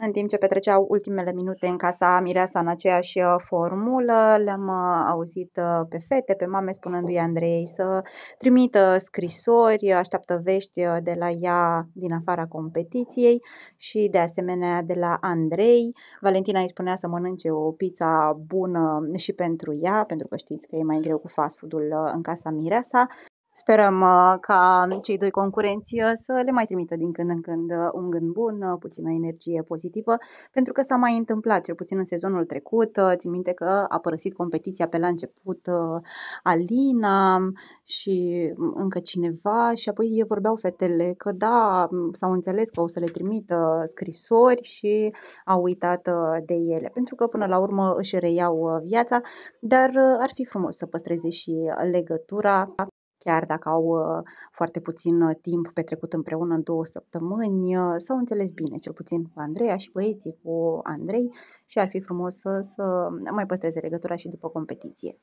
în timp ce petreceau ultimele minute în casa Mireasa în aceeași uh, formulă, le-am uh, auzit uh, pe fete, pe mame spunându-i Andrei să trimită scrisori, așteaptă vești de la ea din afara competiției și de asemenea de la Andrei. Valentina îi spunea să mănânce o pizza bună și pentru ea, pentru că știți că e mai greu cu fast food-ul în casa Mireasa Sperăm uh, ca cei doi concurenți uh, să le mai trimită din când în când uh, un gând bun, puțină energie pozitivă, pentru că s-a mai întâmplat, cel puțin în sezonul trecut. Țin minte că a părăsit competiția pe la început Alina și încă cineva și apoi vorbeau fetele că da, s-au înțeles că o să le trimită scrisori și au uitat de ele, pentru că până la urmă își reiau viața, dar ar fi frumos să păstreze și legătura chiar dacă au ă, foarte puțin ă, timp petrecut împreună în două săptămâni, ă, s-au înțeles bine, cel puțin cu Andreea și băieții cu Andrei și ar fi frumos să, să mai păstreze legătura și după competiție.